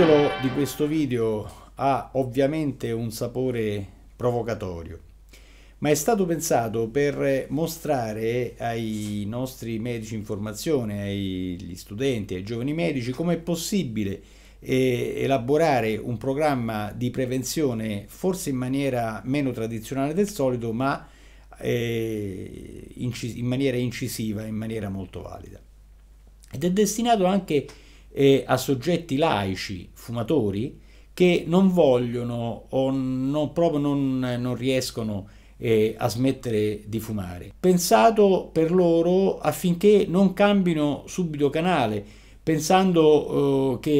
titolo di questo video ha ovviamente un sapore provocatorio, ma è stato pensato per mostrare ai nostri medici in formazione, agli studenti, ai giovani medici, come è possibile eh, elaborare un programma di prevenzione forse in maniera meno tradizionale del solito, ma eh, in maniera incisiva, in maniera molto valida. Ed è destinato anche a eh, a soggetti laici, fumatori, che non vogliono o non, proprio non, non riescono eh, a smettere di fumare. Pensato per loro affinché non cambino subito canale, pensando eh, che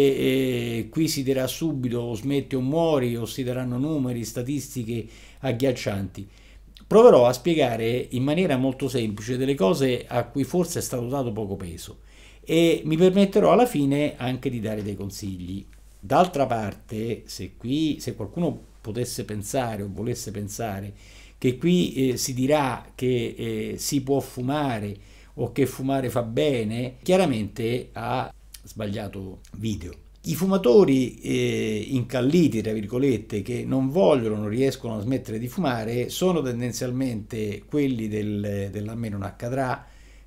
eh, qui si dirà subito o smetti o muori o si daranno numeri, statistiche agghiaccianti. Proverò a spiegare in maniera molto semplice delle cose a cui forse è stato dato poco peso e mi permetterò alla fine anche di dare dei consigli. D'altra parte, se, qui, se qualcuno potesse pensare o volesse pensare che qui eh, si dirà che eh, si può fumare o che fumare fa bene, chiaramente ha sbagliato video. I fumatori eh, incalliti, tra virgolette, che non vogliono, non riescono a smettere di fumare, sono tendenzialmente quelli del, dell'A me non accadrà,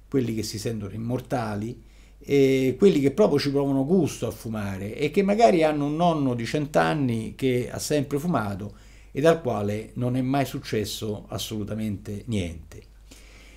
quelli che si sentono immortali, eh, quelli che proprio ci provano gusto a fumare e che magari hanno un nonno di cent'anni che ha sempre fumato e dal quale non è mai successo assolutamente niente.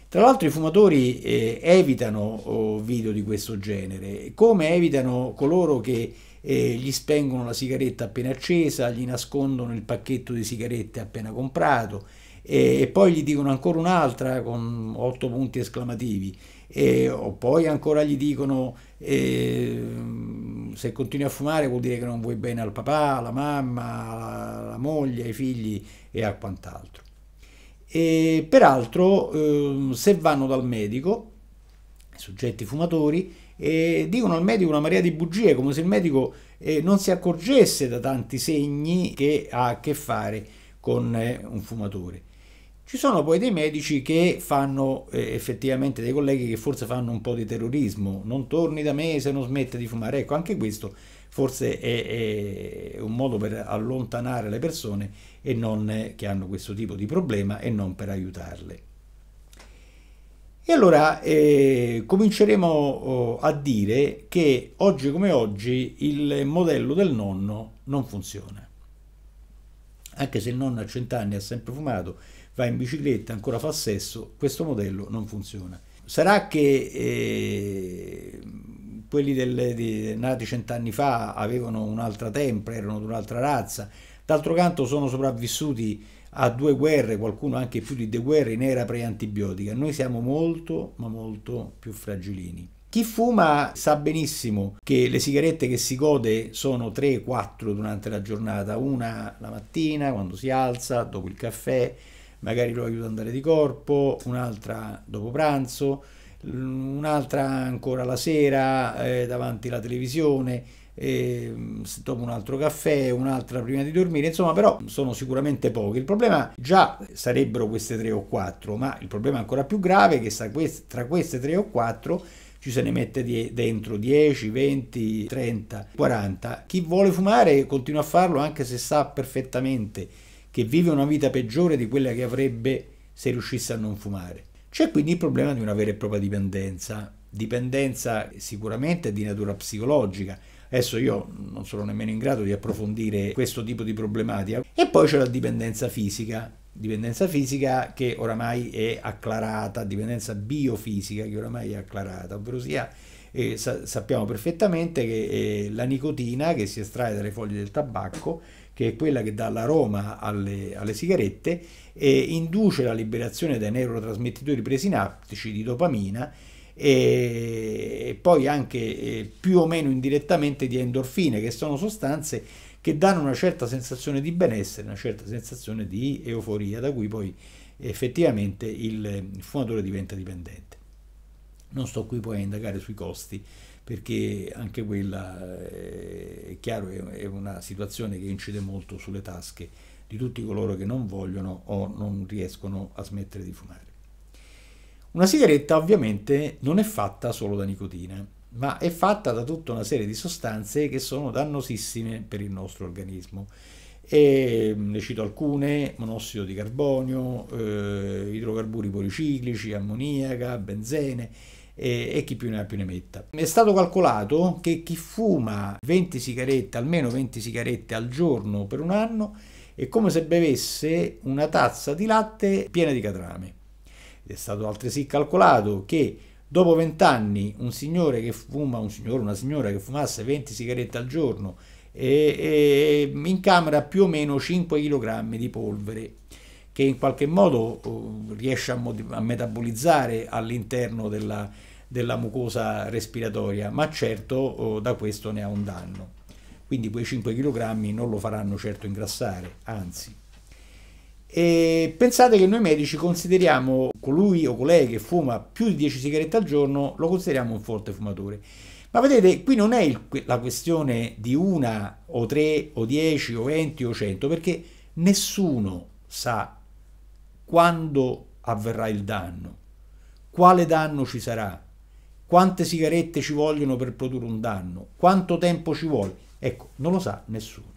Tra l'altro i fumatori eh, evitano oh, video di questo genere, come evitano coloro che eh, gli spengono la sigaretta appena accesa, gli nascondono il pacchetto di sigarette appena comprato e, eh, e poi gli dicono ancora un'altra con otto punti esclamativi e, o poi ancora gli dicono eh, se continui a fumare vuol dire che non vuoi bene al papà, alla mamma, alla, alla moglie, ai figli e a quant'altro. E peraltro eh, se vanno dal medico, i soggetti fumatori, e dicono al medico una marea di bugie, come se il medico eh, non si accorgesse da tanti segni che ha a che fare con eh, un fumatore. Ci sono poi dei medici che fanno eh, effettivamente dei colleghi che forse fanno un po' di terrorismo, non torni da me se non smette di fumare. Ecco, anche questo forse è, è un modo per allontanare le persone non, eh, che hanno questo tipo di problema e non per aiutarle. E allora eh, cominceremo oh, a dire che oggi come oggi il modello del nonno non funziona. Anche se il nonno a cent'anni ha sempre fumato, va in bicicletta, ancora fa sesso, questo modello non funziona. Sarà che eh, quelli del, di, nati cent'anni fa avevano un'altra tempra, erano di un'altra razza, d'altro canto sono sopravvissuti a due guerre, qualcuno anche più di due guerre in era pre-antibiotica, noi siamo molto ma molto più fragilini. Chi fuma sa benissimo che le sigarette che si gode sono 3-4 durante la giornata, una la mattina quando si alza, dopo il caffè, magari lo aiuta ad andare di corpo, un'altra dopo pranzo, un'altra ancora la sera eh, davanti alla televisione, eh, dopo un altro caffè, un'altra prima di dormire, insomma però sono sicuramente poche. Il problema già sarebbero queste tre o quattro, ma il problema ancora più grave è che tra queste tre o quattro ci se ne mette dentro 10, 20, 30, 40. Chi vuole fumare continua a farlo anche se sa perfettamente che vive una vita peggiore di quella che avrebbe se riuscisse a non fumare. C'è quindi il problema di una vera e propria dipendenza, dipendenza sicuramente di natura psicologica. Adesso io non sono nemmeno in grado di approfondire questo tipo di problematica. E poi c'è la dipendenza fisica, dipendenza fisica che oramai è acclarata, dipendenza biofisica che oramai è acclarata, ovvero sia eh, sa sappiamo perfettamente che eh, la nicotina che si estrae dalle foglie del tabacco che è quella che dà l'aroma alle, alle sigarette, e induce la liberazione dai neurotrasmettitori presinaptici di dopamina e poi anche più o meno indirettamente di endorfine, che sono sostanze che danno una certa sensazione di benessere, una certa sensazione di euforia, da cui poi effettivamente il fumatore diventa dipendente. Non sto qui poi a indagare sui costi, perché anche quella eh, chiaro che è una situazione che incide molto sulle tasche di tutti coloro che non vogliono o non riescono a smettere di fumare. Una sigaretta ovviamente non è fatta solo da nicotina, ma è fatta da tutta una serie di sostanze che sono dannosissime per il nostro organismo. E mm, ne cito alcune, monossido di carbonio, eh, idrocarburi policiclici, ammoniaca, benzene, e, e chi più ne ha più ne metta. È stato calcolato che chi fuma 20 sigarette, almeno 20 sigarette al giorno per un anno, è come se bevesse una tazza di latte piena di catrame. È stato altresì calcolato che dopo 20 anni un signore che fuma, un signore, una signora che fumasse 20 sigarette al giorno e, e, in camera più o meno 5 kg di polvere che in qualche modo eh, riesce a, a metabolizzare all'interno della, della, mucosa respiratoria, ma certo eh, da questo ne ha un danno. Quindi quei 5 kg non lo faranno certo ingrassare, anzi. E pensate che noi medici consideriamo colui o colei che fuma più di 10 sigarette al giorno, lo consideriamo un forte fumatore. Ma vedete, qui non è il, la questione di una o tre o 10 o 20 o 100, perché nessuno sa quando avverrà il danno, quale danno ci sarà, quante sigarette ci vogliono per produrre un danno, quanto tempo ci vuole. Ecco, non lo sa nessuno.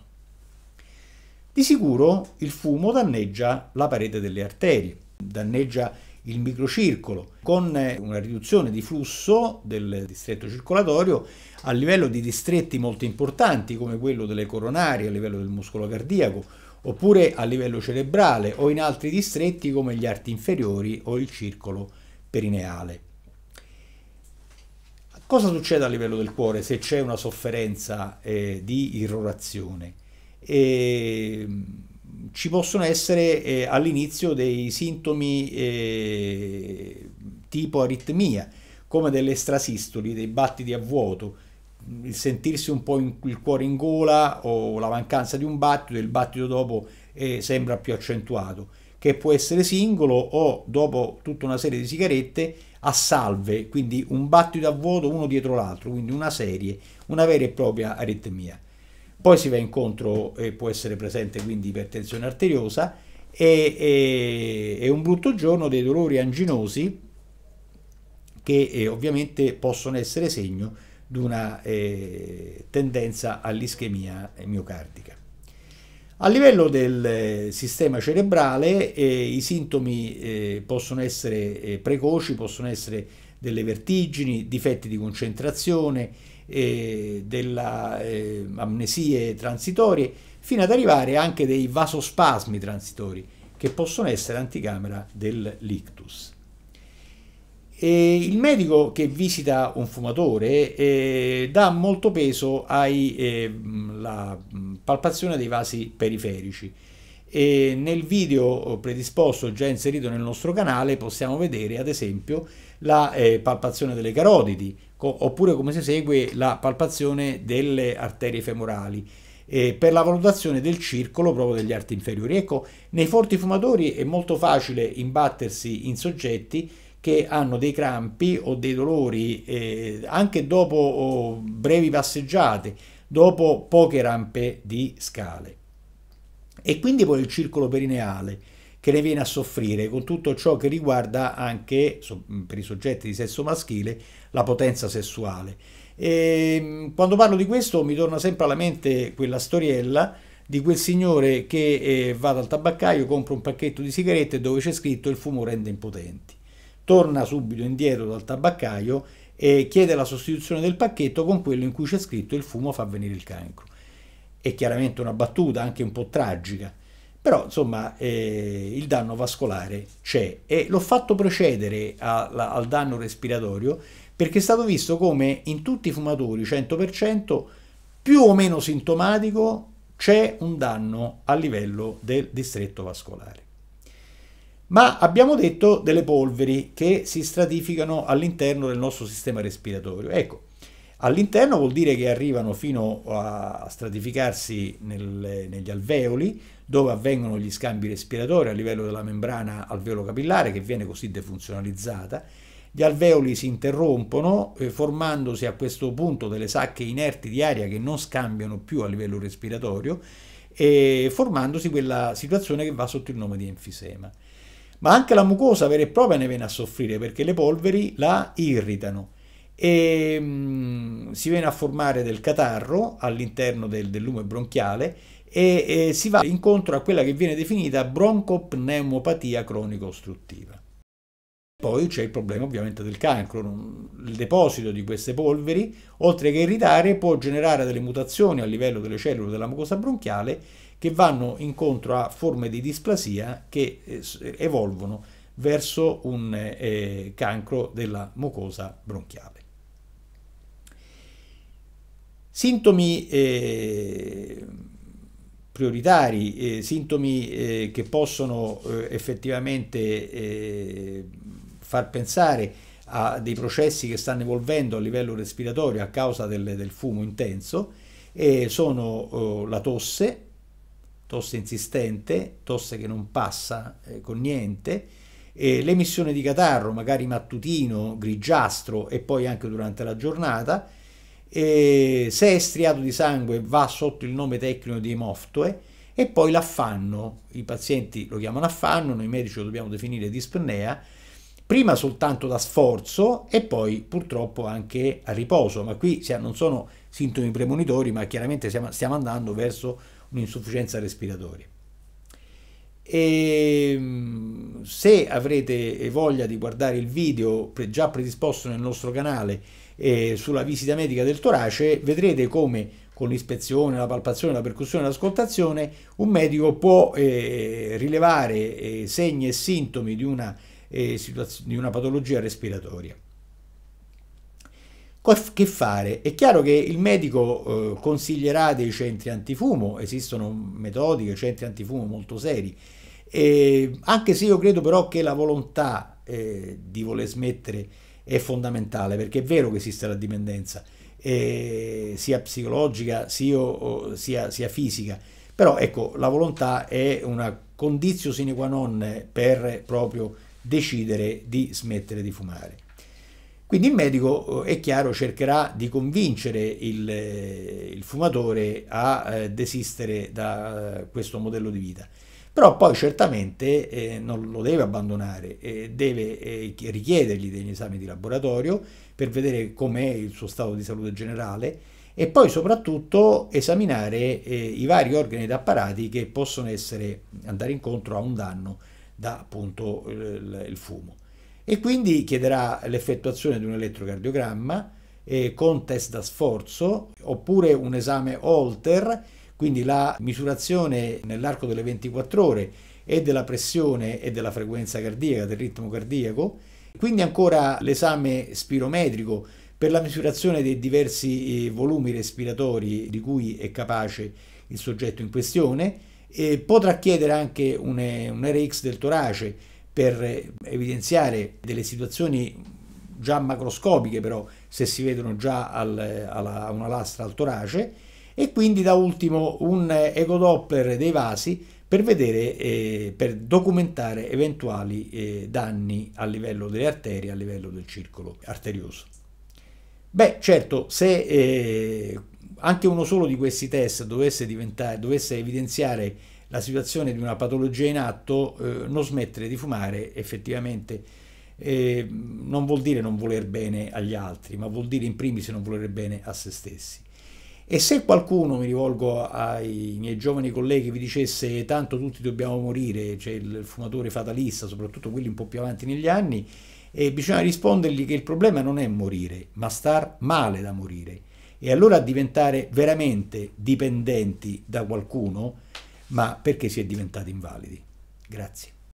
Di sicuro il fumo danneggia la parete delle arterie, danneggia il microcircolo, con eh, una riduzione di flusso del distretto circolatorio a livello di distretti molto importanti come quello delle coronarie, a livello del muscolo cardiaco, oppure a livello cerebrale o in altri distretti come gli arti inferiori o il circolo perineale. Cosa succede a livello del cuore se c'è una sofferenza eh, di irrorazione? E, ehm, ci possono essere eh, all'inizio dei sintomi eh, tipo aritmia, come delle strasistoli, dei battiti a vuoto, il sentirsi un po' in, il cuore in gola o la mancanza di un battito, il battito dopo eh, sembra più accentuato, che può essere singolo o dopo tutta una serie di sigarette a salve, quindi un battito a vuoto uno dietro l'altro, quindi una serie, una vera e propria aritmia. Poi si va incontro e può essere presente quindi ipertensione arteriosa e, e, e un brutto giorno dei dolori anginosi che eh, ovviamente possono essere segno di una eh, tendenza all'ischemia miocardica. A livello del eh, sistema cerebrale eh, i sintomi eh, possono essere eh, precoci, possono essere delle vertigini, difetti di concentrazione, eh, delle eh, amnesie transitorie, fino ad arrivare anche dei vasospasmi transitori, che possono essere anticamera dell'ictus. E il medico che visita un fumatore eh, dà molto peso alla eh, palpazione dei vasi periferici. E nel video predisposto già inserito nel nostro canale possiamo vedere ad esempio la eh, palpazione delle carotidi co- oppure come si segue la palpazione delle arterie femorali eh, per la valutazione del circolo proprio degli arti inferiori. Ecco, nei forti fumatori è molto facile imbattersi in soggetti che hanno dei crampi o dei dolori eh, anche dopo oh, brevi passeggiate, dopo poche rampe di scale. E quindi poi il circolo perineale che ne viene a soffrire con tutto ciò che riguarda anche per i soggetti di sesso maschile la potenza sessuale. E ehm, quando parlo di questo mi torna sempre alla mente quella storiella di quel signore che eh, va dal tabaccaio, compra un pacchetto di sigarette dove c'è scritto il fumo rende impotenti. Torna subito indietro dal tabaccaio e chiede la sostituzione del pacchetto con quello in cui c'è scritto il fumo fa venire il cancro. È chiaramente una battuta anche un po' tragica però insomma eh, il danno vascolare c'è e l'ho fatto procedere al, al danno respiratorio perché è stato visto come in tutti i fumatori 100% più o meno sintomatico c'è un danno a livello del distretto vascolare. Ma abbiamo detto delle polveri che si stratificano all'interno del nostro sistema respiratorio. Ecco, All'interno vuol dire che arrivano fino a stratificarsi nel, negli alveoli, dove avvengono gli scambi respiratori a livello della membrana alveolo-capillare, che viene così defunzionalizzata. Gli alveoli si interrompono, eh, formandosi a questo punto delle sacche inerti di aria che non scambiano più a livello respiratorio, e formandosi quella situazione che va sotto il nome di enfisema. Ma anche la mucosa vera e propria ne viene a soffrire perché le polveri la irritano e mh, mm, si viene a formare del catarro all'interno del, del lume bronchiale e, e si va incontro a quella che viene definita broncopneumopatia cronico-ostruttiva. Poi c'è il problema ovviamente del cancro, il deposito di queste polveri, oltre che irritare, può generare delle mutazioni a livello delle cellule della mucosa bronchiale che vanno incontro a forme di displasia che eh, evolvono verso un eh, eh, cancro della mucosa bronchiale. Sintomi eh, prioritari, eh, sintomi eh, che possono eh, effettivamente eh, far pensare a dei processi che stanno evolvendo a livello respiratorio a causa del, del fumo intenso, sono oh, la tosse, tosse insistente, tosse che non passa eh, con niente, l'emissione di catarro, magari mattutino, grigiastro e poi anche durante la giornata, eh, se è striato di sangue va sotto il nome tecnico di emoftoe e poi l'affanno, i pazienti lo chiamano affanno, noi medici lo dobbiamo definire dispnea, prima soltanto da sforzo e poi purtroppo anche a riposo, ma qui non sono sintomi premonitori, ma chiaramente stiamo andando verso un'insufficienza respiratoria e ehm, se avrete voglia di guardare il video già predisposto nel nostro canale eh, sulla visita medica del torace vedrete come con l'ispezione, la palpazione, la percussione e l'ascoltazione un medico può eh, rilevare eh, segni e sintomi di una, eh, di una patologia respiratoria che fare? È chiaro che il medico eh, consiglierà dei centri antifumo, esistono metodiche, centri antifumo molto seri e eh, anche se io credo però che la volontà eh, di voler smettere è fondamentale, perché è vero che esiste la dipendenza, eh, sia psicologica sia, sia, sia, fisica, però ecco, la volontà è una condizio sine qua non per proprio decidere di smettere di fumare. Quindi il medico, eh, è chiaro, cercherà di convincere il, eh, il fumatore a eh, desistere da questo modello di vita però poi certamente eh, non lo deve abbandonare, eh, deve eh, richiedergli degli esami di laboratorio per vedere com'è il suo stato di salute generale e poi soprattutto esaminare eh, i vari organi ed apparati che possono essere, andare incontro a un danno da appunto il, il fumo. E quindi chiederà l'effettuazione di un elettrocardiogramma eh, con test da sforzo oppure un esame Holter quindi la misurazione nell'arco delle 24 ore e della pressione e della frequenza cardiaca, del ritmo cardiaco, quindi ancora l'esame spirometrico per la misurazione dei diversi eh, volumi respiratori di cui è capace il soggetto in questione, e potrà chiedere anche un, eh, un RX del torace per eh, evidenziare delle situazioni già macroscopiche però se si vedono già al, alla, a una lastra al torace e quindi da ultimo un ecodoppler dei vasi per vedere, eh, per documentare eventuali eh, danni a livello delle arterie, a livello del circolo arterioso. Beh, certo, se eh, anche uno solo di questi test dovesse, dovesse evidenziare la situazione di una patologia in atto, eh, non smettere di fumare effettivamente eh, non vuol dire non voler bene agli altri, ma vuol dire in primis non voler bene a se stessi. E se qualcuno, mi rivolgo ai miei giovani colleghi, vi dicesse tanto tutti dobbiamo morire, cioè il fumatore fatalista, soprattutto quelli un po' più avanti negli anni, e bisogna rispondergli che il problema non è morire, ma star male da morire. E allora diventare veramente dipendenti da qualcuno, ma perché si è diventati invalidi. Grazie.